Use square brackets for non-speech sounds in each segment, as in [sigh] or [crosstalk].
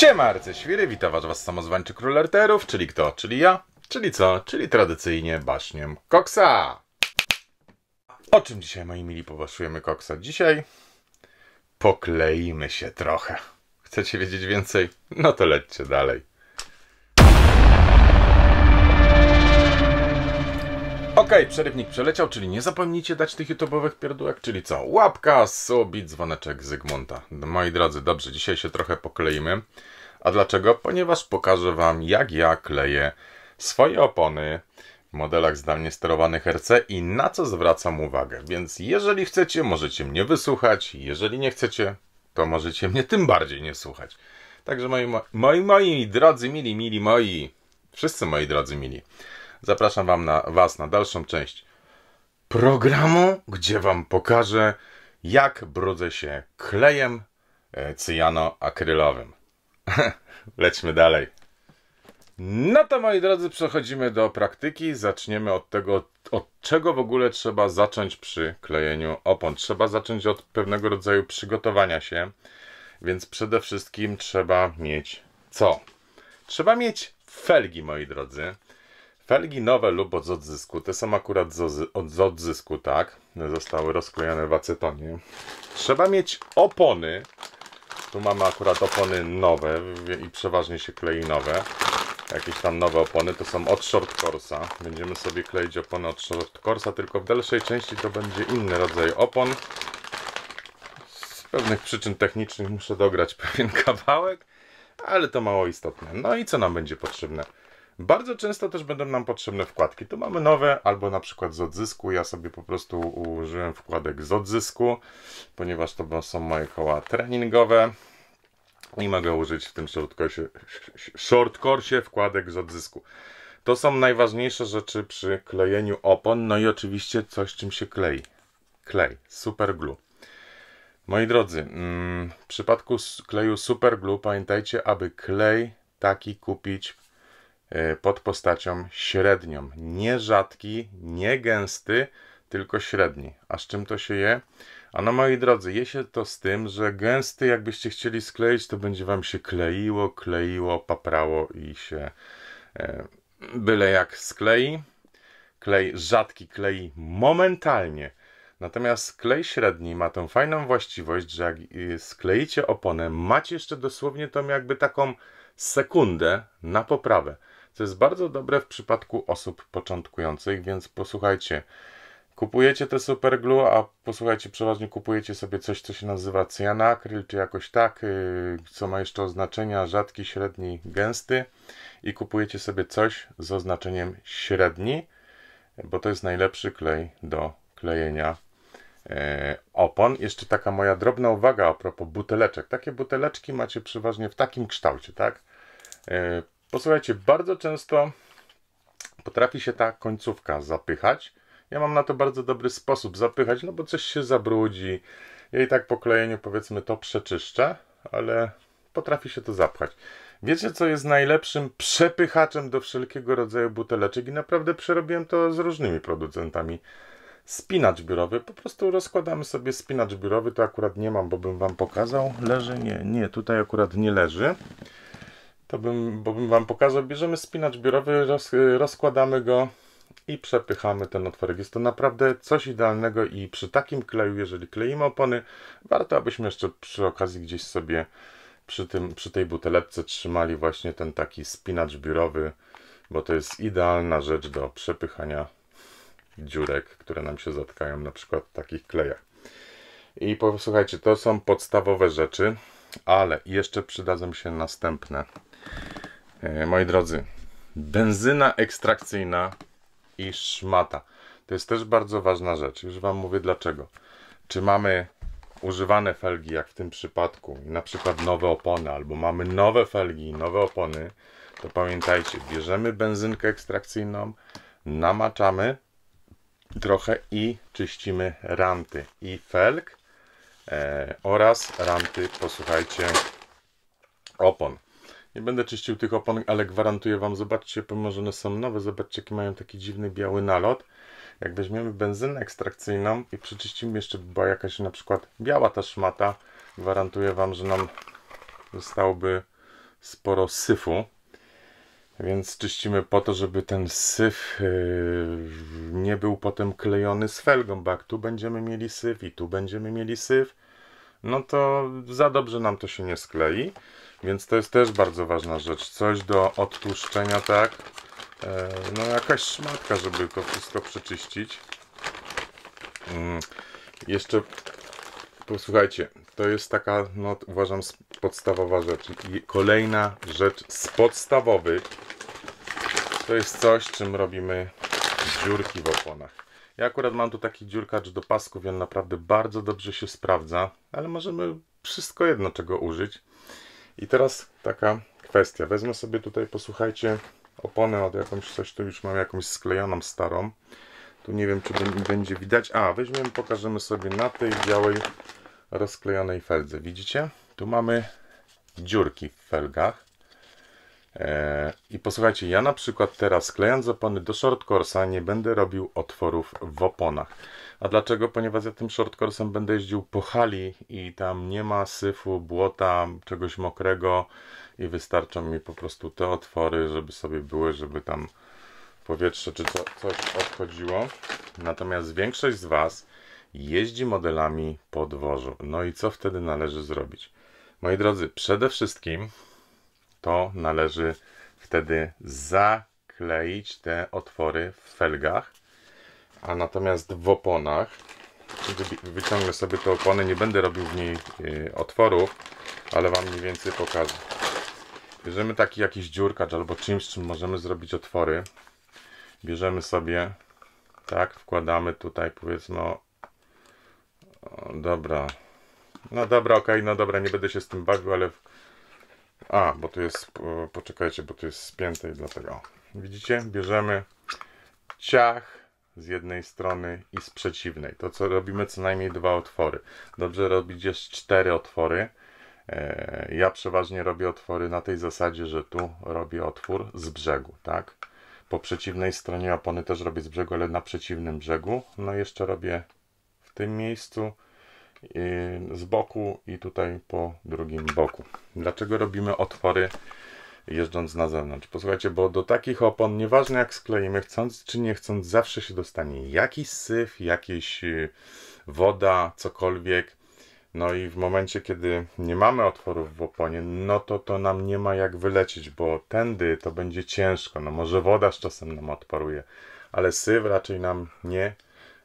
Siema, Świry. witam was, was samozwańczy król Arterów, czyli kto? Czyli ja? Czyli co? Czyli tradycyjnie baśniem koksa! O czym dzisiaj, moi mili, pobaszujemy koksa? Dzisiaj pokleimy się trochę. Chcecie wiedzieć więcej? No to lećcie dalej. Okej, okay, przerywnik przeleciał, czyli nie zapomnijcie dać tych YouTube'owych pierdółek, czyli co? Łapka, sub i dzwoneczek Zygmunta. Moi drodzy, dobrze, dzisiaj się trochę pokleimy. A dlaczego? Ponieważ pokażę Wam, jak ja kleję swoje opony w modelach zdalnie sterowanych RC i na co zwracam uwagę. Więc jeżeli chcecie, możecie mnie wysłuchać. Jeżeli nie chcecie, to możecie mnie tym bardziej nie słuchać. Także moi, moi, moi drodzy mili, mili moi, wszyscy moi drodzy mili, Zapraszam wam na, Was na dalszą część programu, gdzie Wam pokażę, jak brudzę się klejem e, cyjanoakrylowym. [laughs] Lećmy dalej. No to moi drodzy, przechodzimy do praktyki. Zaczniemy od tego, od czego w ogóle trzeba zacząć przy klejeniu opon. Trzeba zacząć od pewnego rodzaju przygotowania się, więc przede wszystkim trzeba mieć co? Trzeba mieć felgi, moi drodzy. Felgi nowe lub od odzysku, te są akurat z, od odzysku, tak? Zostały rozklejone w acetonie. Trzeba mieć opony. Tu mamy akurat opony nowe i przeważnie się klei nowe. Jakieś tam nowe opony, to są od short corsa. Będziemy sobie kleić opony od short corsa, tylko w dalszej części to będzie inny rodzaj opon. Z pewnych przyczyn technicznych muszę dograć [laughs] pewien kawałek, ale to mało istotne. No i co nam będzie potrzebne? Bardzo często też będą nam potrzebne wkładki. Tu mamy nowe albo na przykład z odzysku. Ja sobie po prostu użyłem wkładek z odzysku, ponieważ to są moje koła treningowe i mogę użyć w tym shortcourse, shortcourse wkładek z odzysku. To są najważniejsze rzeczy przy klejeniu opon, no i oczywiście coś czym się klei. Klej, super glue. Moi drodzy, mm, w przypadku kleju super glue pamiętajcie, aby klej taki kupić E, pod postacią średnią. Nie rzadki, nie gęsty, tylko średni. A z czym to się je? A no moi drodzy, je się to z tym, że gęsty jakbyście chcieli skleić, to będzie wam się kleiło, kleiło, paprało i się e, byle jak sklei. Klej rzadki klei momentalnie. Natomiast klej średni ma tą fajną właściwość, że jak y, skleicie oponę, macie jeszcze dosłownie tą jakby taką sekundę na poprawę co jest bardzo dobre w przypadku osób początkujących, więc posłuchajcie. Kupujecie te glue, a posłuchajcie, przeważnie kupujecie sobie coś, co się nazywa cyanakryl, czy jakoś tak, y, co ma jeszcze oznaczenia rzadki, średni, gęsty i kupujecie sobie coś z oznaczeniem średni, bo to jest najlepszy klej do klejenia e, opon. Jeszcze taka moja drobna uwaga a propos buteleczek. Takie buteleczki macie przeważnie w takim kształcie, tak? E, Posłuchajcie, bardzo często potrafi się ta końcówka zapychać. Ja mam na to bardzo dobry sposób zapychać, no bo coś się zabrudzi. Ja i tak po klejeniu powiedzmy to przeczyszczę, ale potrafi się to zapchać. Wiecie, co jest najlepszym przepychaczem do wszelkiego rodzaju buteleczek i naprawdę przerobiłem to z różnymi producentami. Spinacz biurowy. Po prostu rozkładamy sobie spinacz biurowy. To akurat nie mam, bo bym wam pokazał. Leży? Nie, nie, tutaj akurat nie leży to bym, bo bym Wam pokazał. Bierzemy spinacz biurowy, roz, rozkładamy go i przepychamy ten otworek. Jest to naprawdę coś idealnego i przy takim kleju, jeżeli kleimy opony, warto abyśmy jeszcze przy okazji gdzieś sobie przy, tym, przy tej butelepce trzymali właśnie ten taki spinacz biurowy, bo to jest idealna rzecz do przepychania dziurek, które nam się zatkają na przykład w takich klejach. I posłuchajcie, to są podstawowe rzeczy, ale jeszcze przydadzą się następne. E, moi drodzy, benzyna ekstrakcyjna i szmata. To jest też bardzo ważna rzecz. Już Wam mówię dlaczego. Czy mamy używane felgi, jak w tym przypadku, na przykład nowe opony, albo mamy nowe felgi i nowe opony, to pamiętajcie, bierzemy benzynkę ekstrakcyjną, namaczamy trochę i czyścimy ranty i felg e, oraz ranty, posłuchajcie, opon. Nie będę czyścił tych opon, ale gwarantuję Wam, zobaczcie, pomimo, że one są nowe, zobaczcie, jakie mają taki dziwny biały nalot. Jak weźmiemy benzynę ekstrakcyjną i przeczyścimy jeszcze, była jakaś na przykład biała ta szmata, gwarantuję Wam, że nam zostałoby sporo syfu. Więc czyścimy po to, żeby ten syf yy, nie był potem klejony z felgą, bo jak tu będziemy mieli syf i tu będziemy mieli syf, no to za dobrze nam to się nie sklei. Więc to jest też bardzo ważna rzecz. Coś do odtłuszczenia, tak? E, no jakaś szmatka, żeby to wszystko przeczyścić. Mm. Jeszcze posłuchajcie, to jest taka, no uważam, podstawowa rzecz. I kolejna rzecz z podstawowych to jest coś, czym robimy dziurki w oponach. Ja akurat mam tu taki dziurkacz do pasków i on naprawdę bardzo dobrze się sprawdza, ale możemy wszystko jedno czego użyć. I teraz taka kwestia. Wezmę sobie tutaj, posłuchajcie, oponę od jakąś coś, tu już mam jakąś sklejoną starą. Tu nie wiem, czy będzie widać. A, weźmiemy, pokażemy sobie na tej białej rozklejonej feldze. Widzicie? Tu mamy dziurki w felgach. E, I posłuchajcie, ja na przykład teraz klejąc opony do shortcorsa nie będę robił otworów w oponach. A dlaczego? Ponieważ ja tym shortcorsem będę jeździł po hali i tam nie ma syfu, błota, czegoś mokrego i wystarczą mi po prostu te otwory, żeby sobie były, żeby tam powietrze czy co, coś odchodziło. Natomiast większość z Was jeździ modelami po dworzu. No i co wtedy należy zrobić? Moi drodzy, przede wszystkim to należy wtedy zakleić te otwory w felgach. A natomiast w oponach, wyciągnę sobie te opony, nie będę robił w niej y, otworów, ale Wam mniej więcej pokażę. Bierzemy taki jakiś dziurkacz albo czymś, czym możemy zrobić otwory. Bierzemy sobie, tak, wkładamy tutaj powiedzmy, no, dobra, no dobra, ok, no dobra, nie będę się z tym bawił, ale a, bo tu jest, poczekajcie, bo tu jest spięte i dlatego. widzicie? Bierzemy ciach z jednej strony i z przeciwnej. To co robimy co najmniej dwa otwory. Dobrze robić jest cztery otwory. E, ja przeważnie robię otwory na tej zasadzie, że tu robię otwór z brzegu, tak? Po przeciwnej stronie opony też robię z brzegu, ale na przeciwnym brzegu. No i jeszcze robię w tym miejscu Y, z boku i tutaj po drugim boku. Dlaczego robimy otwory jeżdżąc na zewnątrz? Posłuchajcie, bo do takich opon, nieważne jak skleimy, chcąc czy nie chcąc, zawsze się dostanie jakiś syf, jakieś y, woda, cokolwiek. No i w momencie, kiedy nie mamy otworów w oponie, no to to nam nie ma jak wylecieć, bo tędy to będzie ciężko. No może woda z czasem nam odparuje, ale syf raczej nam nie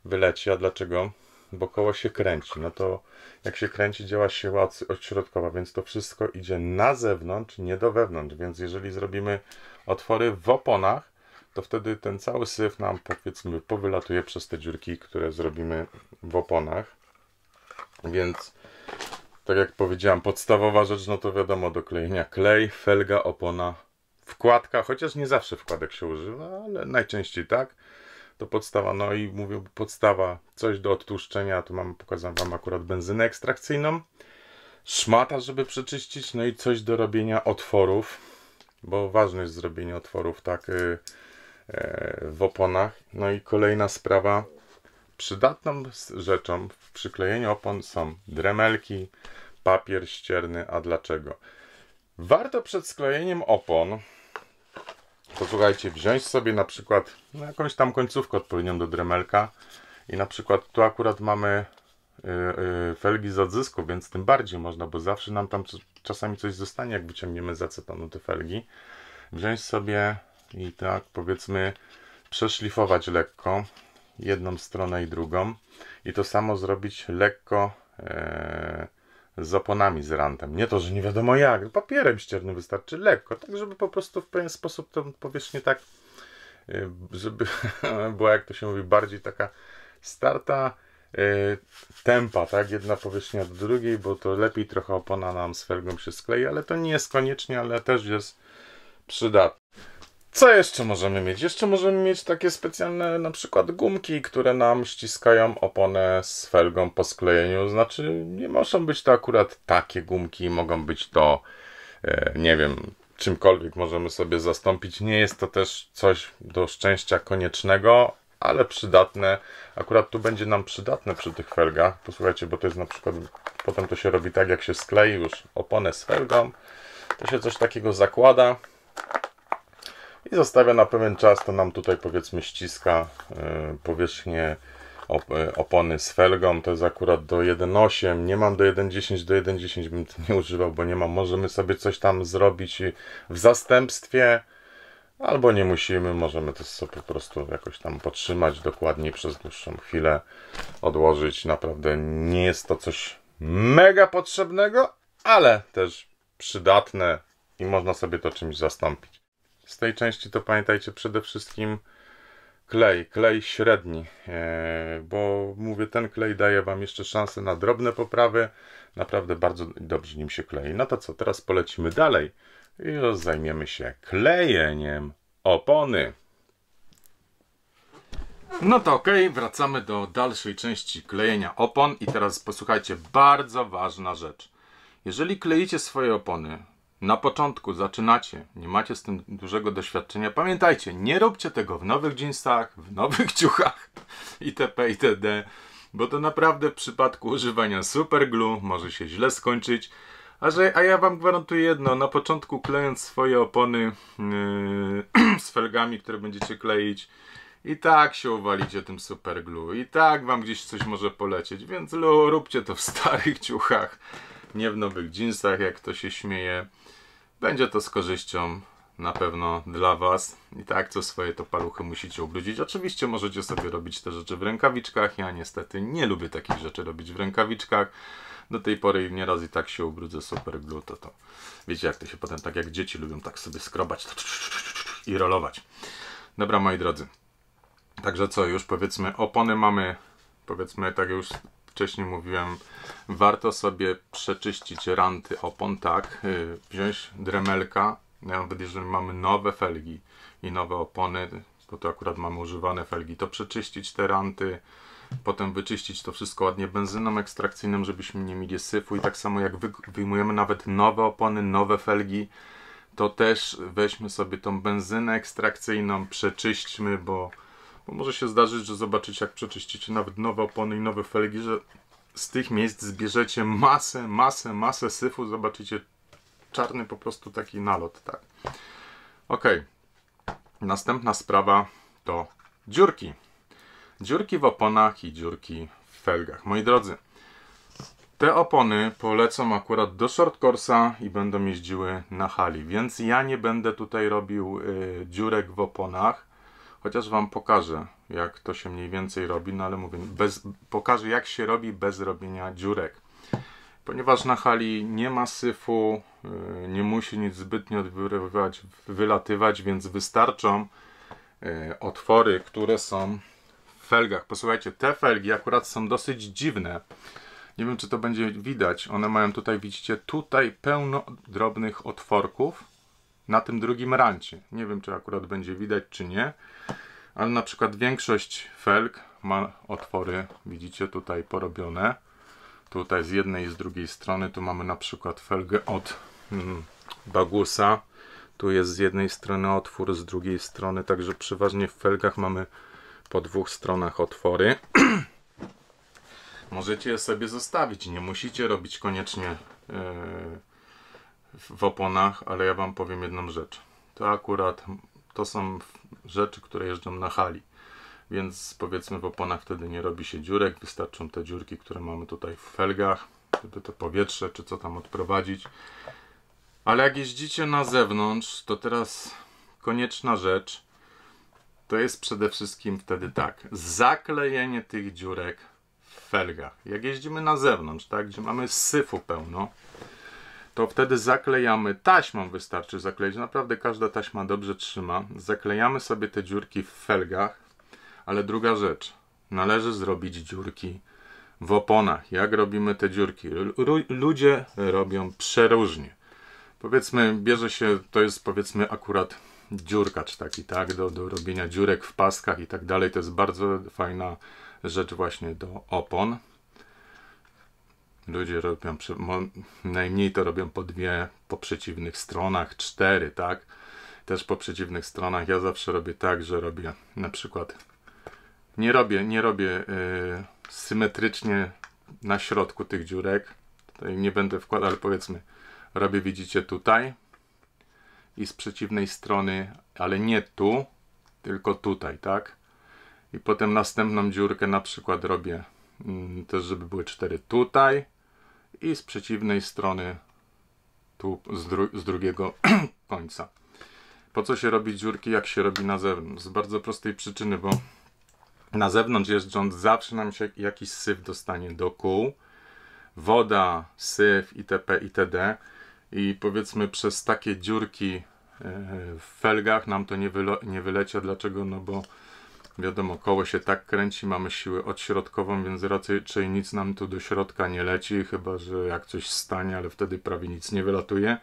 wyleci. A dlaczego? bo koło się kręci. No to jak się kręci, działa siła odśrodkowa, więc to wszystko idzie na zewnątrz, nie do wewnątrz. Więc jeżeli zrobimy otwory w oponach, to wtedy ten cały syf nam tak powiedzmy powylatuje przez te dziurki, które zrobimy w oponach. Więc tak jak powiedziałem, podstawowa rzecz, no to wiadomo, do klejenia klej, felga, opona, wkładka, chociaż nie zawsze wkładek się używa, ale najczęściej tak to podstawa. No i mówię, podstawa, coś do odtłuszczenia, tu mam, pokazam Wam akurat benzynę ekstrakcyjną, szmata, żeby przeczyścić, no i coś do robienia otworów, bo ważne jest zrobienie otworów, tak, yy, w oponach. No i kolejna sprawa, przydatną rzeczą w przyklejeniu opon są dremelki, papier ścierny, a dlaczego? Warto przed sklejeniem opon to słuchajcie, wziąć sobie na przykład no jakąś tam końcówkę odpowiednią do dremelka i na przykład tu akurat mamy yy, yy, felgi z odzysku, więc tym bardziej można, bo zawsze nam tam czasami coś zostanie, jak wyciągniemy z acetonu te felgi. Wziąć sobie i tak powiedzmy przeszlifować lekko jedną stronę i drugą i to samo zrobić lekko e, z oponami z rantem. Nie to, że nie wiadomo jak, papierem ścierny wystarczy lekko, tak żeby po prostu w pewien sposób tą powierzchnię tak, y, żeby [laughs] była, jak to się mówi, bardziej taka starta y, tempa, tak, jedna powierzchnia do drugiej, bo to lepiej trochę opona nam z felgą się sklei, ale to nie jest koniecznie, ale też jest przydatne. Co jeszcze możemy mieć? Jeszcze możemy mieć takie specjalne na przykład gumki, które nam ściskają oponę z felgą po sklejeniu. Znaczy, nie muszą być to akurat takie gumki, mogą być to, e, nie wiem, czymkolwiek możemy sobie zastąpić. Nie jest to też coś do szczęścia koniecznego, ale przydatne. Akurat tu będzie nam przydatne przy tych felgach. Posłuchajcie, bo to jest na przykład, potem to się robi tak, jak się sklei już oponę z felgą, to się coś takiego zakłada i zostawia na pewien czas, to nam tutaj powiedzmy ściska y, powierzchnię y, opony z felgą, to jest akurat do 1.8, nie mam do 1.10, do 1.10 bym nie używał, bo nie mam, możemy sobie coś tam zrobić w zastępstwie, albo nie musimy, możemy to sobie po prostu jakoś tam potrzymać dokładniej przez dłuższą chwilę, odłożyć, naprawdę nie jest to coś mega potrzebnego, ale też przydatne i można sobie to czymś zastąpić. Z tej części to pamiętajcie przede wszystkim klej, klej średni, e, bo mówię, ten klej daje Wam jeszcze szansę na drobne poprawy. Naprawdę bardzo dobrze nim się klei. No to co, teraz polecimy dalej i zajmiemy się klejeniem opony. No to ok, wracamy do dalszej części klejenia opon i teraz posłuchajcie, bardzo ważna rzecz. Jeżeli kleicie swoje opony, na początku zaczynacie, nie macie z tym dużego doświadczenia, pamiętajcie, nie róbcie tego w nowych jeansach, w nowych [laughs] ciuchach itp. itd., bo to naprawdę w przypadku używania superglu może się źle skończyć. A, że, a ja wam gwarantuję jedno, na początku klejąc swoje opony yy, [clears throat] z felgami, które będziecie kleić, i tak się uwalicie tym superglu, i tak wam gdzieś coś może polecieć, więc róbcie to w starych ciuchach, nie w nowych jeansach, jak to się śmieje. Będzie to z korzyścią na pewno dla Was. I tak co swoje to paluchy musicie ubrudzić. Oczywiście możecie sobie robić te rzeczy w rękawiczkach. Ja niestety nie lubię takich rzeczy robić w rękawiczkach. Do tej pory nieraz i tak się ubrudzę super glue, to, to wiecie jak to się potem, tak jak dzieci lubią tak sobie skrobać i rolować. Dobra moi drodzy, także co, już powiedzmy opony mamy, powiedzmy tak już wcześniej mówiłem, warto sobie przeczyścić ranty opon, tak, y, wziąć dremelka, nawet jeżeli mamy nowe felgi i nowe opony, bo to akurat mamy używane felgi, to przeczyścić te ranty, potem wyczyścić to wszystko ładnie benzyną ekstrakcyjną, żebyśmy nie mieli syfu i tak samo jak wyjmujemy nawet nowe opony, nowe felgi, to też weźmy sobie tą benzynę ekstrakcyjną, przeczyśćmy, bo bo może się zdarzyć, że zobaczycie, jak przeczyścicie nawet nowe opony i nowe felgi, że z tych miejsc zbierzecie masę, masę, masę syfu, zobaczycie czarny po prostu taki nalot, tak. Ok. Następna sprawa to dziurki. Dziurki w oponach i dziurki w felgach. Moi drodzy, te opony polecą akurat do shortcorsa i będą jeździły na hali, więc ja nie będę tutaj robił y, dziurek w oponach. Chociaż Wam pokażę, jak to się mniej więcej robi, no ale mówię, bez, pokażę jak się robi bez robienia dziurek. Ponieważ na hali nie ma syfu, y, nie musi nic zbytnio wyrywać, wylatywać, więc wystarczą y, otwory, które są w felgach. Posłuchajcie, te felgi akurat są dosyć dziwne. Nie wiem, czy to będzie widać. One mają tutaj, widzicie, tutaj pełno drobnych otworków na tym drugim rancie. Nie wiem, czy akurat będzie widać, czy nie, ale na przykład większość felg ma otwory, widzicie, tutaj porobione. Tutaj z jednej i z drugiej strony, tu mamy na przykład felgę od mm, bagusa, tu jest z jednej strony otwór, z drugiej strony, także przeważnie w felgach mamy po dwóch stronach otwory. [clears throat] Możecie je sobie zostawić, nie musicie robić koniecznie yy, w oponach, ale ja Wam powiem jedną rzecz. To akurat to są rzeczy, które jeżdżą na hali, więc powiedzmy w oponach wtedy nie robi się dziurek, wystarczą te dziurki, które mamy tutaj w felgach, wtedy to powietrze, czy co tam odprowadzić. Ale jak jeździcie na zewnątrz, to teraz konieczna rzecz, to jest przede wszystkim wtedy tak, zaklejenie tych dziurek w felgach. Jak jeździmy na zewnątrz, tak, gdzie mamy syfu pełno, to wtedy zaklejamy taśmą, wystarczy zakleić, naprawdę każda taśma dobrze trzyma. Zaklejamy sobie te dziurki w felgach, ale druga rzecz, należy zrobić dziurki w oponach. Jak robimy te dziurki? Ludzie robią przeróżnie. Powiedzmy, bierze się, to jest powiedzmy akurat dziurkacz taki, tak, do, do robienia dziurek w paskach i tak dalej. To jest bardzo fajna rzecz właśnie do opon. Ludzie robią, najmniej to robią po dwie, po przeciwnych stronach, cztery, tak? Też po przeciwnych stronach. Ja zawsze robię tak, że robię na przykład, nie robię, nie robię yy, symetrycznie na środku tych dziurek. Tutaj nie będę wkładał, ale powiedzmy, robię, widzicie tutaj i z przeciwnej strony, ale nie tu, tylko tutaj, tak? I potem następną dziurkę na przykład robię mm, też, żeby były cztery tutaj i z przeciwnej strony tu z, dru z drugiego [clears throat] końca. Po co się robi dziurki, jak się robi na zewnątrz? Z bardzo prostej przyczyny, bo na zewnątrz jeżdżąc zawsze nam się jakiś syf dostanie do kół. Woda, syf itp. itd. I powiedzmy przez takie dziurki e, w felgach nam to nie, wyle nie Dlaczego? No bo Wiadomo, koło się tak kręci, mamy siłę odśrodkową, więc raczej nic nam tu do środka nie leci, chyba że jak coś stanie, ale wtedy prawie nic nie wylatuje.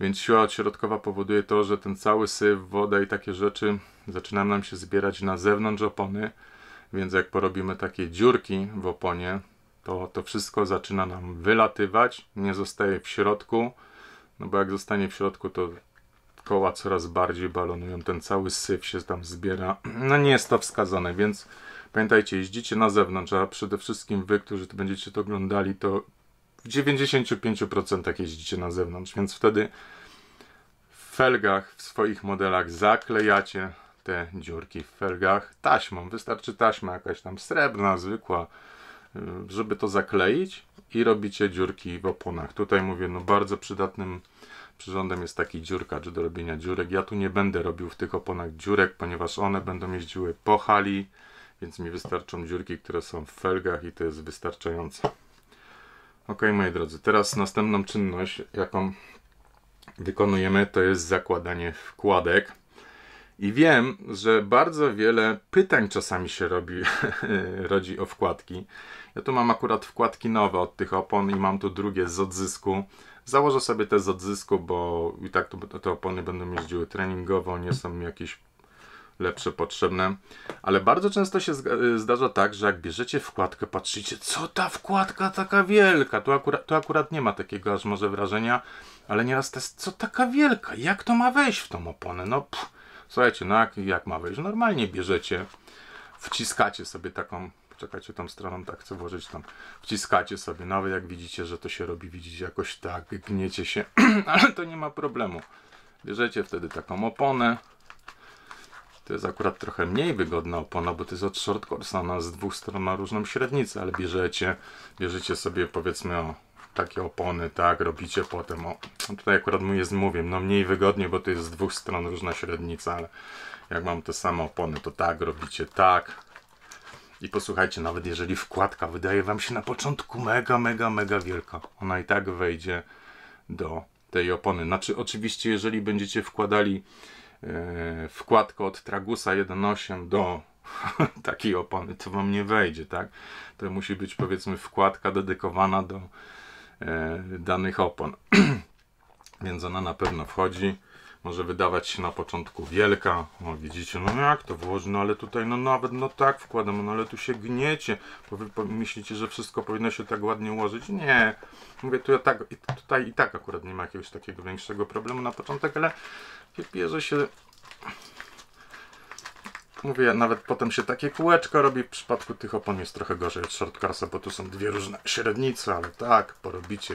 Więc siła odśrodkowa powoduje to, że ten cały syf, woda i takie rzeczy zaczynają nam się zbierać na zewnątrz opony, więc jak porobimy takie dziurki w oponie, to to wszystko zaczyna nam wylatywać, nie zostaje w środku, no bo jak zostanie w środku, to koła coraz bardziej balonują, ten cały syf się tam zbiera. [clears throat] No nie jest to wskazane, więc pamiętajcie, jeździcie na zewnątrz, a przede wszystkim wy, którzy to będziecie to oglądali, to w 95% jeździcie na zewnątrz, więc wtedy w felgach, w swoich modelach zaklejacie te dziurki w felgach taśmą. Wystarczy taśma jakaś tam srebrna, zwykła, y, żeby to zakleić i robicie dziurki w oponach. Tutaj mówię, no bardzo przydatnym Przyrządem jest taki czy do robienia dziurek. Ja tu nie będę robił w tych oponach dziurek, ponieważ one będą jeździły po hali, więc mi wystarczą dziurki, które są w felgach i to jest wystarczające. Ok, moi drodzy, teraz następną czynność, jaką wykonujemy, to jest zakładanie wkładek. I wiem, że bardzo wiele pytań czasami się robi, [laughs] rodzi o wkładki. Ja tu mam akurat wkładki nowe od tych opon i mam tu drugie z odzysku. Założę sobie te z odzysku, bo i tak to, te opony będą jeździły treningowo, nie są mi jakieś lepsze potrzebne. Ale bardzo często się y, zdarza tak, że jak bierzecie wkładkę, patrzycie, co ta wkładka taka wielka. Tu akurat, tu akurat nie ma takiego aż może wrażenia, ale nieraz to jest, co taka wielka, jak to ma wejść w tą oponę? No pff. słuchajcie, no jak, jak ma wejść? Normalnie bierzecie, wciskacie sobie taką czekacie tą stroną tak chcę włożyć, tam wciskacie sobie, nawet jak widzicie, że to się robi, widzicie jakoś tak, gniecie się, [clears throat] ale to nie ma problemu. Bierzecie wtedy taką oponę, to jest akurat trochę mniej wygodna opona, bo to jest od short course, ona z dwóch stron ma różną średnicę, ale bierzecie, bierzecie sobie powiedzmy o takie opony, tak, robicie potem, o, no tutaj akurat mu jest, mówię, no mniej wygodnie, bo to jest z dwóch stron różna średnica, ale jak mam te same opony, to tak, robicie tak, i posłuchajcie, nawet jeżeli wkładka wydaje wam się na początku mega, mega, mega wielka, ona i tak wejdzie do tej opony. Znaczy, oczywiście, jeżeli będziecie wkładali yy, wkładkę od Tragusa 1.8 do [laughs] takiej opony, to wam nie wejdzie, tak? To musi być, powiedzmy, wkładka dedykowana do yy, danych opon. [clears throat] Więc ona na pewno wchodzi może wydawać się na początku wielka. No widzicie, no jak to włożyć, no ale tutaj no nawet no tak wkładam, no ale tu się gniecie. Bo wy myślicie, że wszystko powinno się tak ładnie ułożyć? Nie. Mówię, tu ja tak, tutaj i tak akurat nie ma jakiegoś takiego większego problemu na początek, ale bierze się mówię, nawet potem się takie kółeczko robi. W przypadku tych opon jest trochę gorzej od shortcarsa, bo tu są dwie różne średnice, ale tak, porobicie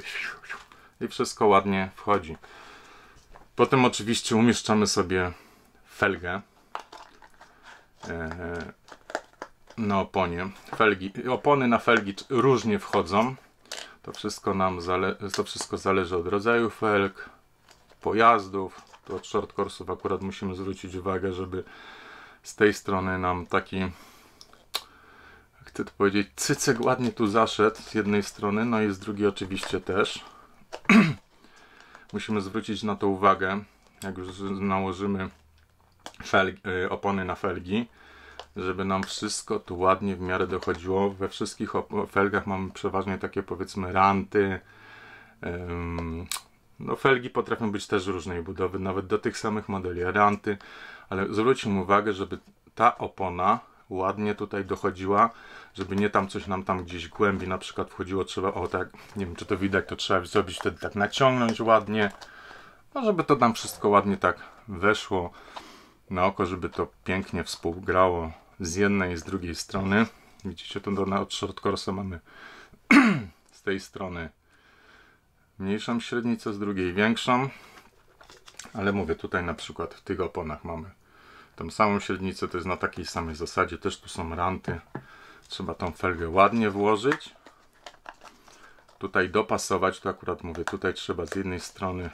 i wszystko ładnie wchodzi. Potem oczywiście umieszczamy sobie felgę e, na oponie. Felgi, opony na felgi różnie wchodzą. To wszystko nam zale, to wszystko zależy od rodzaju felg, pojazdów. To od shortcorsów akurat musimy zwrócić uwagę, żeby z tej strony nam taki chcę to powiedzieć, cycek ładnie tu zaszedł z jednej strony, no i z drugiej oczywiście też. [clears throat] musimy zwrócić na to uwagę, jak już nałożymy felgi, y, opony na felgi, żeby nam wszystko tu ładnie w miarę dochodziło. We wszystkich felgach mamy przeważnie takie powiedzmy ranty. No felgi potrafią być też różnej budowy, nawet do tych samych modeli ranty, ale zwróćmy uwagę, żeby ta opona ładnie tutaj dochodziła, żeby nie tam coś nam tam gdzieś głębi na przykład wchodziło, trzeba, o tak, nie wiem czy to widać, to trzeba zrobić wtedy tak naciągnąć ładnie, no żeby to tam wszystko ładnie tak weszło na oko, żeby to pięknie współgrało z jednej i z drugiej strony. Widzicie, to na od shortcorsa mamy [clears throat] z tej strony mniejszą średnicę, z drugiej większą. Ale mówię, tutaj na przykład w tych oponach mamy tą samą średnicę, to jest na takiej samej zasadzie, też tu są ranty, trzeba tą felgę ładnie włożyć, tutaj dopasować, to akurat mówię, tutaj trzeba z jednej strony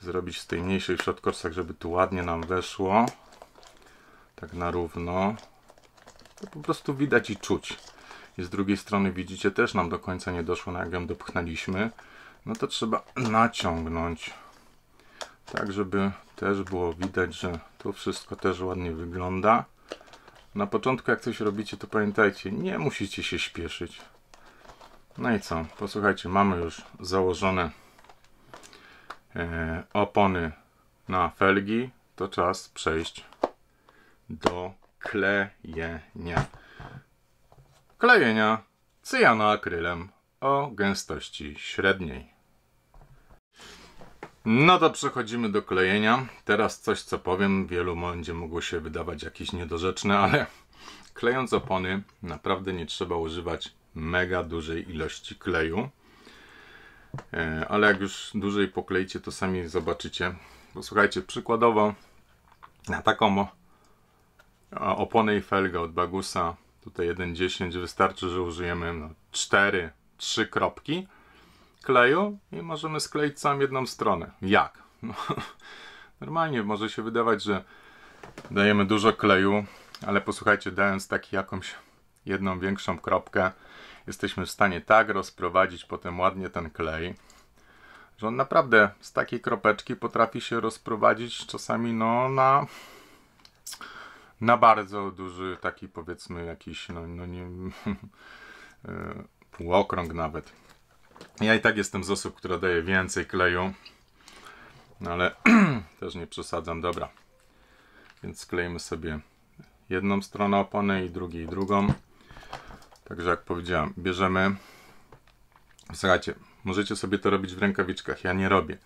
zrobić z tej mniejszej w środkorsak, żeby tu ładnie nam weszło, tak na równo, to po prostu widać i czuć. I z drugiej strony widzicie, też nam do końca nie doszło, na no jak ją dopchnęliśmy, no to trzeba naciągnąć tak żeby też było widać, że to wszystko też ładnie wygląda. Na początku jak coś robicie, to pamiętajcie, nie musicie się śpieszyć. No i co? Posłuchajcie, mamy już założone e, opony na felgi. To czas przejść do klejenia. Klejenia cyjanoakrylem o gęstości średniej. No to przechodzimy do klejenia. Teraz coś, co powiem, wielu będzie mogło się wydawać jakieś niedorzeczne, ale klejąc opony naprawdę nie trzeba używać mega dużej ilości kleju. E, ale jak już dłużej pokleicie, to sami zobaczycie. Posłuchajcie, przykładowo na taką oponę i felgę od Bagusa, tutaj 1,10 wystarczy, że użyjemy 4, no, 3 kropki kleju i możemy skleić sam jedną stronę. Jak? No, [laughs] normalnie może się wydawać, że dajemy dużo kleju, ale posłuchajcie, dając taki jakąś jedną większą kropkę, jesteśmy w stanie tak rozprowadzić potem ładnie ten klej, że on naprawdę z takiej kropeczki potrafi się rozprowadzić czasami no na na bardzo duży taki powiedzmy jakiś no, no nie [laughs] e, półokrąg nawet. Ja i tak jestem z osób, która daje więcej kleju, no ale [clears throat] też nie przesadzam, dobra. Więc sklejmy sobie jedną stronę opony i drugiej drugą. Także jak powiedziałem, bierzemy. Słuchajcie, możecie sobie to robić w rękawiczkach, ja nie robię.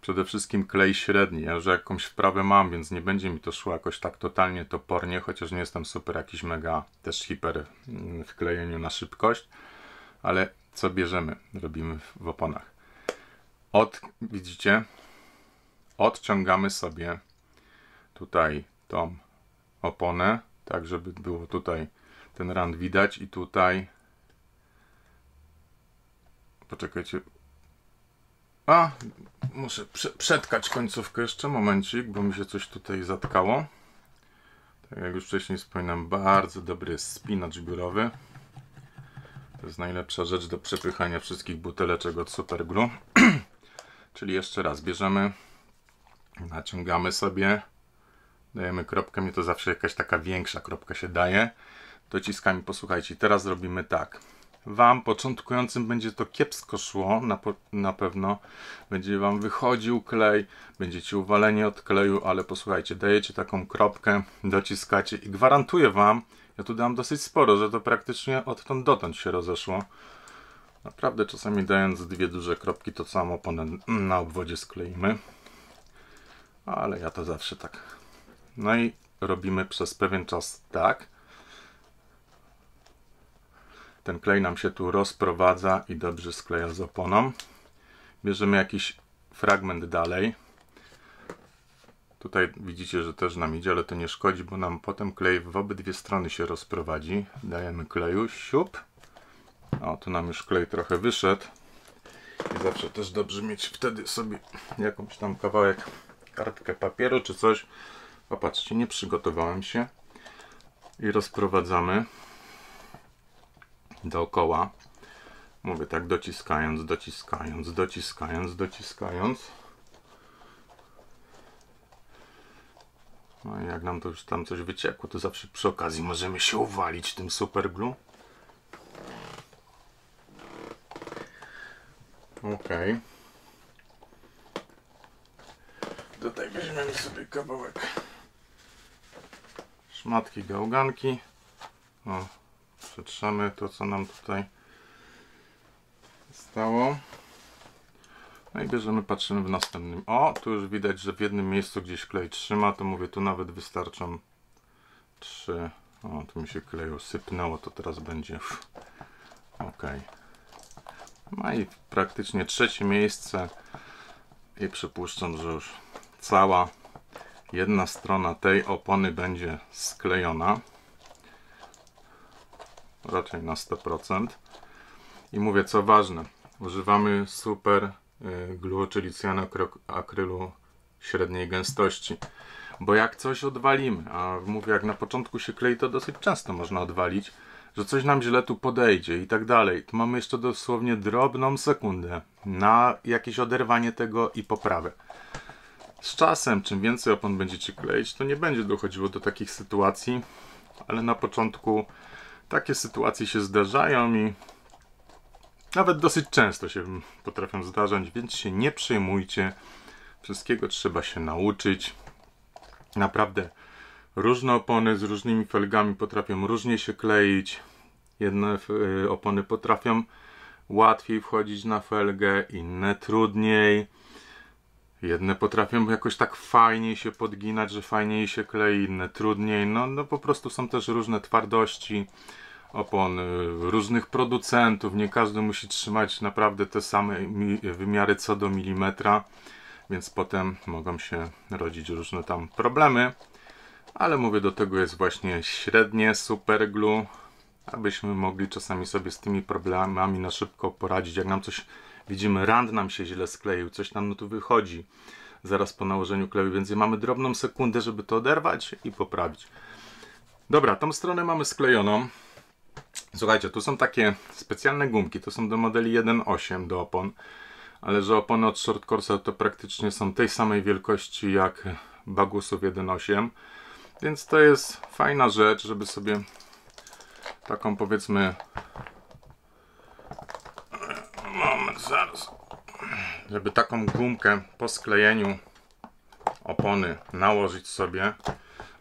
Przede wszystkim klej średni, ja już jakąś wprawę mam, więc nie będzie mi to szło jakoś tak totalnie topornie, chociaż nie jestem super jakiś mega też hiper w klejeniu na szybkość, ale co bierzemy, robimy w oponach. Od, widzicie, odciągamy sobie tutaj tą oponę, tak żeby było tutaj ten rand widać i tutaj poczekajcie a, muszę prze przetkać końcówkę jeszcze, momencik, bo mi się coś tutaj zatkało tak jak już wcześniej wspominałem, bardzo dobry spinacz biurowy to jest najlepsza rzecz do przepychania wszystkich buteleczek od superglu. [clears throat] Czyli jeszcze raz bierzemy, naciągamy sobie, dajemy kropkę, mi to zawsze jakaś taka większa kropka się daje. Dociskamy, posłuchajcie, teraz robimy tak. Wam początkującym będzie to kiepsko szło, na, na pewno będzie Wam wychodził klej, będziecie uwalenie od kleju, ale posłuchajcie, dajecie taką kropkę, dociskacie i gwarantuję Wam, ja tu dam dosyć sporo, że to praktycznie odtąd dotąd się rozeszło. Naprawdę czasami dając dwie duże kropki to samo ponad, na obwodzie skleimy. Ale ja to zawsze tak. No i robimy przez pewien czas tak. Ten klej nam się tu rozprowadza i dobrze skleja z oponą. Bierzemy jakiś fragment dalej. Tutaj widzicie, że też nam idzie, ale to nie szkodzi, bo nam potem klej w obydwie strony się rozprowadzi. Dajemy kleju, siup. O, tu nam już klej trochę wyszedł. I zawsze też dobrze mieć wtedy sobie jakąś tam kawałek, kartkę papieru czy coś. Popatrzcie, nie przygotowałem się. I rozprowadzamy dookoła. Mówię tak, dociskając, dociskając, dociskając, dociskając. No jak nam to już tam coś wyciekło, to zawsze przy okazji możemy się uwalić tym superglue. Ok. Tutaj weźmiemy sobie kawałek szmatki gałganki. O, przetrzemy to, co nam tutaj stało. No i bierzemy, patrzymy w następnym. O, tu już widać, że w jednym miejscu gdzieś klej trzyma, to mówię, tu nawet wystarczą trzy. O, tu mi się kleju sypnęło, to teraz będzie ok. No i praktycznie trzecie miejsce i przypuszczam, że już cała jedna strona tej opony będzie sklejona raczej na 100% i mówię co ważne używamy super Y, glu, akrylu średniej gęstości. Bo jak coś odwalimy, a mówię, jak na początku się klei, to dosyć często można odwalić, że coś nam źle tu podejdzie i tak dalej. Tu mamy jeszcze dosłownie drobną sekundę na jakieś oderwanie tego i poprawę. Z czasem, czym więcej opon będziecie kleić, to nie będzie dochodziło do takich sytuacji, ale na początku takie sytuacje się zdarzają i nawet dosyć często się potrafią zdarzać, więc się nie przejmujcie. Wszystkiego trzeba się nauczyć. Naprawdę różne opony z różnymi felgami potrafią różnie się kleić. Jedne e, opony potrafią łatwiej wchodzić na felgę, inne trudniej. Jedne potrafią jakoś tak fajniej się podginać, że fajniej się klei, inne trudniej. No, no po prostu są też różne twardości opon y, różnych producentów. Nie każdy musi trzymać naprawdę te same wymiary co do milimetra, więc potem mogą się rodzić różne tam problemy. Ale mówię, do tego jest właśnie średnie super glue, abyśmy mogli czasami sobie z tymi problemami na szybko poradzić. Jak nam coś widzimy, rand nam się źle skleił, coś nam no tu wychodzi zaraz po nałożeniu kleju, więc mamy drobną sekundę, żeby to oderwać i poprawić. Dobra, tą stronę mamy sklejoną. Słuchajcie, tu są takie specjalne gumki, to są do modeli 1.8 do opon, ale że opony od Short Corsa to praktycznie są tej samej wielkości jak Bagusów 1.8, więc to jest fajna rzecz, żeby sobie taką powiedzmy moment, zaraz żeby taką gumkę po sklejeniu opony nałożyć sobie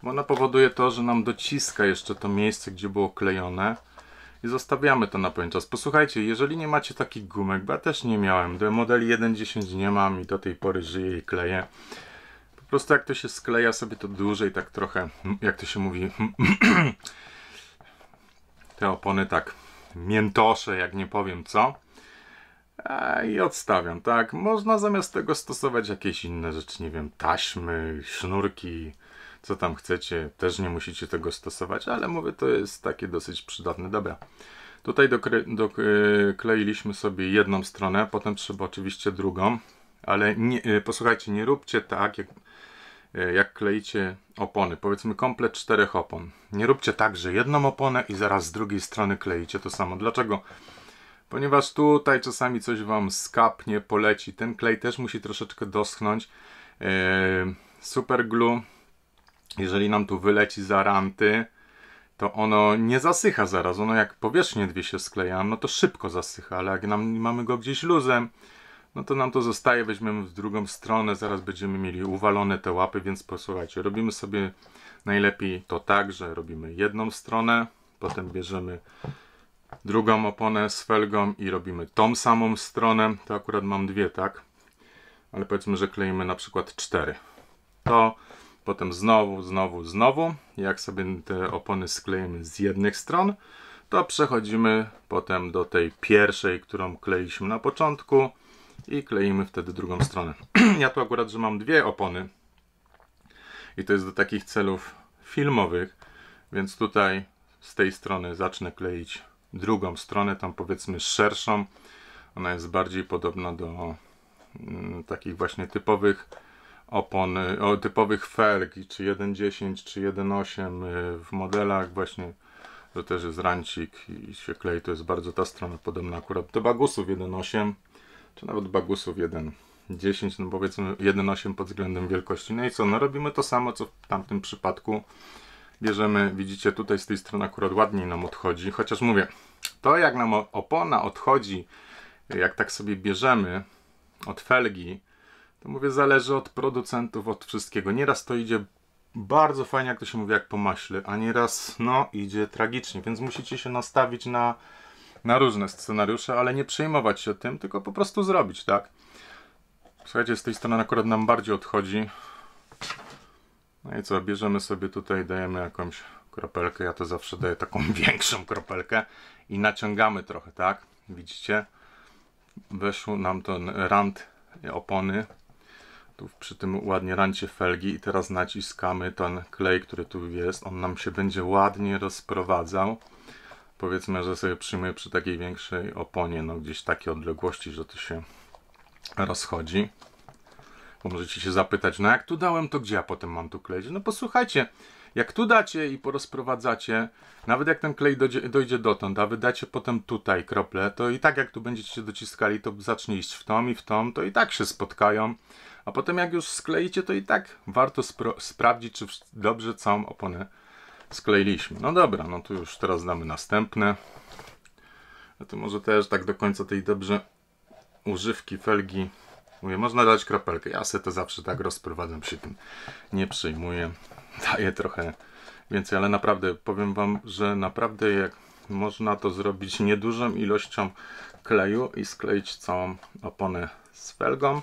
bo ona powoduje to, że nam dociska jeszcze to miejsce, gdzie było klejone i zostawiamy to na pewien czas. Posłuchajcie, jeżeli nie macie takich gumek, bo ja też nie miałem, do modeli 1.10 nie mam i do tej pory żyję i kleję. Po prostu jak to się skleja sobie to dłużej, tak trochę, jak to się mówi, [clears throat] te opony tak miętosze, jak nie powiem co. I odstawiam, tak? Można zamiast tego stosować jakieś inne rzeczy, nie wiem, taśmy, sznurki, co tam chcecie, też nie musicie tego stosować, ale mówię, to jest takie dosyć przydatne. Dobra, tutaj dokleiliśmy sobie jedną stronę, potem trzeba oczywiście drugą, ale nie, e, posłuchajcie, nie róbcie tak, jak, e, jak kleicie opony, powiedzmy komplet czterech opon. Nie róbcie tak, że jedną oponę i zaraz z drugiej strony kleicie to samo. Dlaczego? Ponieważ tutaj czasami coś Wam skapnie, poleci. Ten klej też musi troszeczkę doschnąć. E, super glue jeżeli nam tu wyleci za ranty, to ono nie zasycha zaraz. Ono jak powierzchnie dwie się skleja, no to szybko zasycha, ale jak nam, mamy go gdzieś luzem, no to nam to zostaje, weźmiemy w drugą stronę, zaraz będziemy mieli uwalone te łapy, więc posłuchajcie, robimy sobie najlepiej to tak, że robimy jedną stronę, potem bierzemy drugą oponę z felgą i robimy tą samą stronę, to akurat mam dwie, tak? Ale powiedzmy, że kleimy na przykład cztery. To potem znowu, znowu, znowu. Jak sobie te opony sklejemy z jednych stron, to przechodzimy potem do tej pierwszej, którą kleiliśmy na początku i kleimy wtedy drugą stronę. [clears throat] ja tu akurat, że mam dwie opony i to jest do takich celów filmowych, więc tutaj z tej strony zacznę kleić drugą stronę, tam powiedzmy szerszą. Ona jest bardziej podobna do mm, takich właśnie typowych opon o typowych felg, czy 1.10, czy 1.8 y, w modelach właśnie to też jest rancik i się klei, to jest bardzo ta strona podobna akurat do bagusów 1.8 czy nawet bagusów 1.10, no powiedzmy 1.8 pod względem wielkości. No i co, no robimy to samo co w tamtym przypadku. Bierzemy, widzicie tutaj z tej strony akurat ładniej nam odchodzi, chociaż mówię, to jak nam opona odchodzi, jak tak sobie bierzemy od felgi, to mówię, zależy od producentów, od wszystkiego. Nieraz to idzie bardzo fajnie, jak to się mówi, jak po maśle, a nieraz, no, idzie tragicznie, więc musicie się nastawić na, na różne scenariusze, ale nie przejmować się tym, tylko po prostu zrobić, tak? Słuchajcie, z tej strony akurat nam bardziej odchodzi. No i co, bierzemy sobie tutaj, dajemy jakąś kropelkę, ja to zawsze daję taką [laughs] większą kropelkę i naciągamy trochę, tak? Widzicie? Weszł nam ten rand opony tu przy tym ładnie rancie felgi i teraz naciskamy ten klej, który tu jest. On nam się będzie ładnie rozprowadzał. Powiedzmy, że sobie przyjmuję przy takiej większej oponie, no gdzieś takie odległości, że to się rozchodzi. Bo możecie się zapytać, no jak tu dałem, to gdzie ja potem mam tu kleić? No posłuchajcie, jak tu dacie i porozprowadzacie, nawet jak ten klej dojdzie, dojdzie dotąd, a wydacie potem tutaj krople, to i tak jak tu będziecie dociskali, to zacznie iść w tą i w tą, to i tak się spotkają. A potem jak już skleicie, to i tak warto sprawdzić, czy dobrze całą oponę skleiliśmy. No dobra, no tu już teraz damy następne. A no to może też tak do końca tej dobrze używki felgi Mówię, można dać kropelkę. Ja se to zawsze tak rozprowadzam przy tym. Nie przyjmuję, Daję trochę więcej, ale naprawdę powiem Wam, że naprawdę jak można to zrobić niedużą ilością kleju i skleić całą oponę z felgą.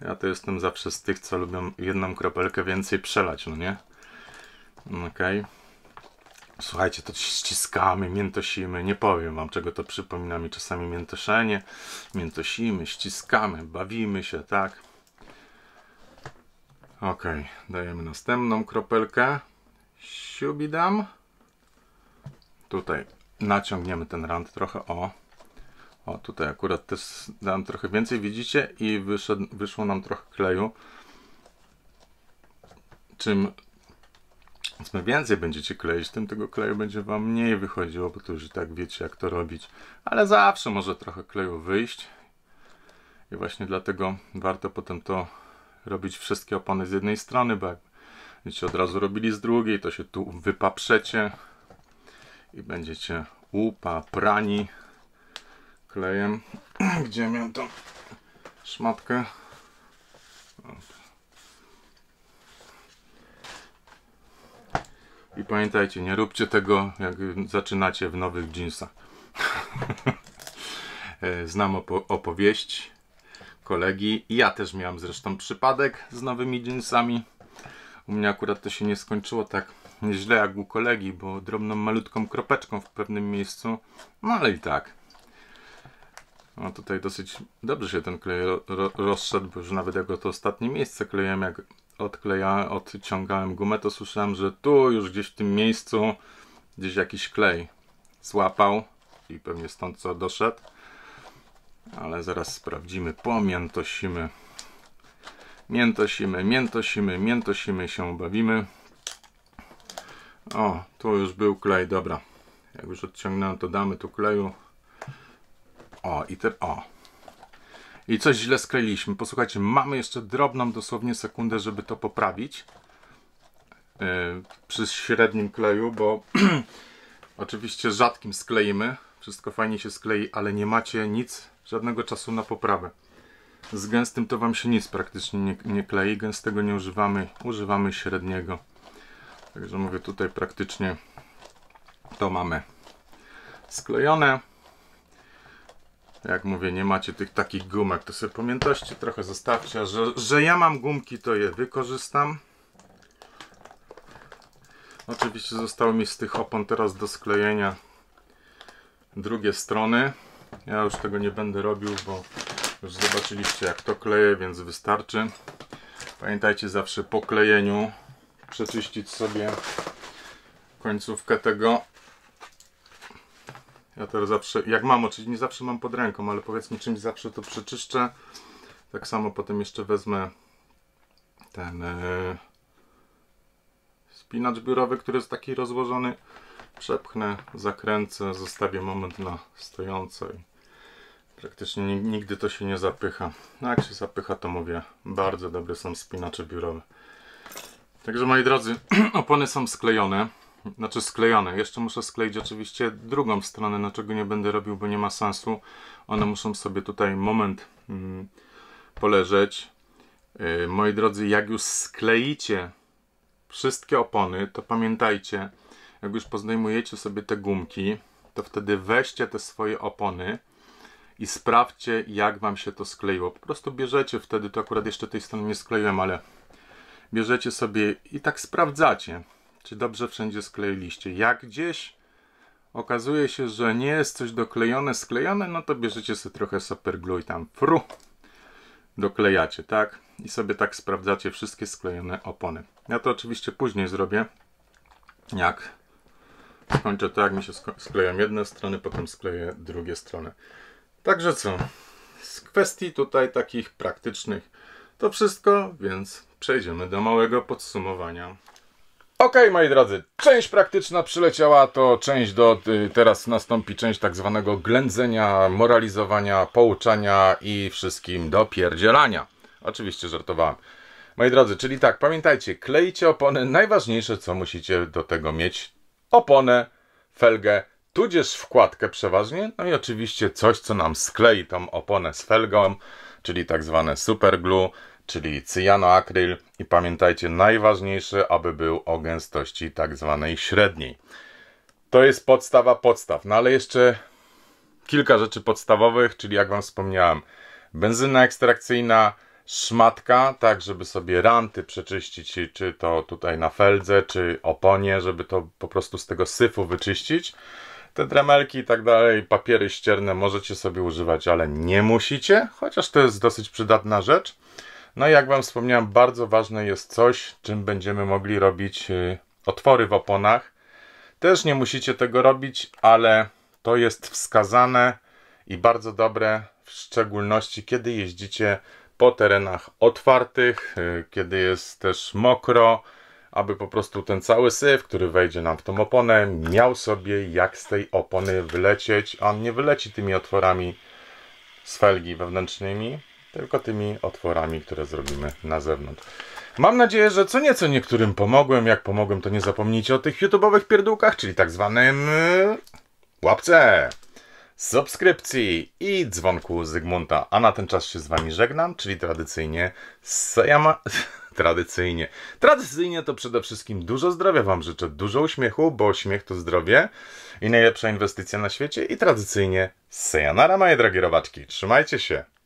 Ja to jestem zawsze z tych, co lubią jedną kropelkę więcej przelać, no nie? Okej. Okay. Słuchajcie, to ściskamy, miętosimy, nie powiem wam czego to przypomina mi czasami miętoszenie. Miętosimy, ściskamy, bawimy się, tak? Ok, dajemy następną kropelkę. Siubidam. Tutaj naciągniemy ten rand trochę, o. O, tutaj akurat też dałem trochę więcej, widzicie? I wyszedł, wyszło nam trochę kleju. Czym więc im więcej będziecie kleić, tym tego kleju będzie Wam mniej wychodziło, bo to już i tak wiecie jak to robić. Ale zawsze może trochę kleju wyjść. I właśnie dlatego warto potem to robić wszystkie opony z jednej strony, bo jak będziecie od razu robili z drugiej, to się tu wypaprzecie i będziecie upaprani klejem. [clears throat] Gdzie miałem tą szmatkę? I pamiętajcie, nie róbcie tego, jak zaczynacie w nowych jeansach. [laughs] E, znam opo opowieść kolegi. Ja też miałem zresztą przypadek z nowymi jeansami. U mnie akurat to się nie skończyło tak źle jak u kolegi, bo drobną, malutką kropeczką w pewnym miejscu. No ale i tak. No tutaj dosyć dobrze się ten klej ro, ro rozszedł, bo już nawet jak to ostatnie miejsce klejem, jak odklejałem, odciągałem gumę, to słyszałem, że tu już gdzieś w tym miejscu gdzieś jakiś klej złapał i pewnie stąd co doszedł. Ale zaraz sprawdzimy. Pomiętosimy. Miętosimy, miętosimy, miętosimy się bawimy. O, tu już był klej, dobra. Jak już odciągnąłem, to damy tu kleju. O, i te... O, i coś źle skleiliśmy. Posłuchajcie, mamy jeszcze drobną dosłownie sekundę, żeby to poprawić yy, przy średnim kleju, bo [clears throat] oczywiście rzadkim skleimy, wszystko fajnie się sklei, ale nie macie nic, żadnego czasu na poprawę. Z gęstym to Wam się nic praktycznie nie, nie klei, gęstego nie używamy, używamy średniego. Także mówię, tutaj praktycznie to mamy sklejone jak mówię, nie macie tych takich gumek, to sobie pamiętajcie, trochę zostawcie, że, że ja mam gumki, to je wykorzystam. Oczywiście zostały mi z tych opon teraz do sklejenia drugie strony. Ja już tego nie będę robił, bo już zobaczyliście jak to kleję, więc wystarczy. Pamiętajcie zawsze po klejeniu przeczyścić sobie końcówkę tego ja teraz zawsze, jak mam oczywiście, nie zawsze mam pod ręką, ale powiedzmy czymś zawsze to przeczyszczę. Tak samo potem jeszcze wezmę ten e, spinacz biurowy, który jest taki rozłożony. Przepchnę, zakręcę, zostawię moment na stojąco i praktycznie nigdy to się nie zapycha. No jak się zapycha to mówię, bardzo dobre są spinacze biurowe. Także moi drodzy, [clears throat] opony są sklejone znaczy sklejone. Jeszcze muszę skleić oczywiście drugą stronę, na czego nie będę robił, bo nie ma sensu. One muszą sobie tutaj moment mm, poleżeć. Yy, moi drodzy, jak już skleicie wszystkie opony, to pamiętajcie, jak już pozdejmujecie sobie te gumki, to wtedy weźcie te swoje opony i sprawdźcie, jak wam się to skleiło. Po prostu bierzecie wtedy, to akurat jeszcze tej strony nie skleiłem, ale bierzecie sobie i tak sprawdzacie. Czy dobrze wszędzie skleiliście? Jak gdzieś okazuje się, że nie jest coś doklejone, sklejone, no to bierzecie sobie trochę superglue i tam fru doklejacie, tak? I sobie tak sprawdzacie wszystkie sklejone opony. Ja to oczywiście później zrobię, jak kończę to, jak mi się skleją jedne strony, potem skleję drugie strony. Także co, z kwestii tutaj takich praktycznych to wszystko, więc przejdziemy do małego podsumowania. Ok, moi drodzy, część praktyczna przyleciała, to część do, y, teraz nastąpi część tak zwanego ględzenia, moralizowania, pouczania i wszystkim pierdzielania. Oczywiście żartowałem. Moi drodzy, czyli tak, pamiętajcie, klejcie opony, najważniejsze co musicie do tego mieć, oponę, felgę, tudzież wkładkę przeważnie, no i oczywiście coś, co nam sklei tą oponę z felgą, czyli tak zwane superglue, czyli cyjanoakryl i pamiętajcie najważniejsze, aby był o gęstości tak zwanej średniej. To jest podstawa podstaw, no ale jeszcze kilka rzeczy podstawowych, czyli jak Wam wspomniałem, benzyna ekstrakcyjna, szmatka, tak żeby sobie ranty przeczyścić, czy to tutaj na feldze, czy oponie, żeby to po prostu z tego syfu wyczyścić. Te dremelki i tak dalej, papiery ścierne możecie sobie używać, ale nie musicie, chociaż to jest dosyć przydatna rzecz. No i jak Wam wspomniałem, bardzo ważne jest coś, czym będziemy mogli robić y, otwory w oponach. Też nie musicie tego robić, ale to jest wskazane i bardzo dobre, w szczególności kiedy jeździcie po terenach otwartych, y, kiedy jest też mokro, aby po prostu ten cały syf, który wejdzie nam w tą oponę, miał sobie jak z tej opony wylecieć. On nie wyleci tymi otworami z felgi wewnętrznymi, tylko tymi otworami, które zrobimy na zewnątrz. Mam nadzieję, że co nieco niektórym pomogłem. Jak pomogłem, to nie zapomnijcie o tych YouTube'owych pierdółkach, czyli tak zwanym e, łapce, subskrypcji i dzwonku Zygmunta. A na ten czas się z Wami żegnam, czyli tradycyjnie sejama... [laughs] Tradycyjnie. Tradycyjnie to przede wszystkim dużo zdrowia Wam życzę, dużo uśmiechu, bo śmiech to zdrowie i najlepsza inwestycja na świecie. I tradycyjnie sejanara, moje drogie robaczki. Trzymajcie się.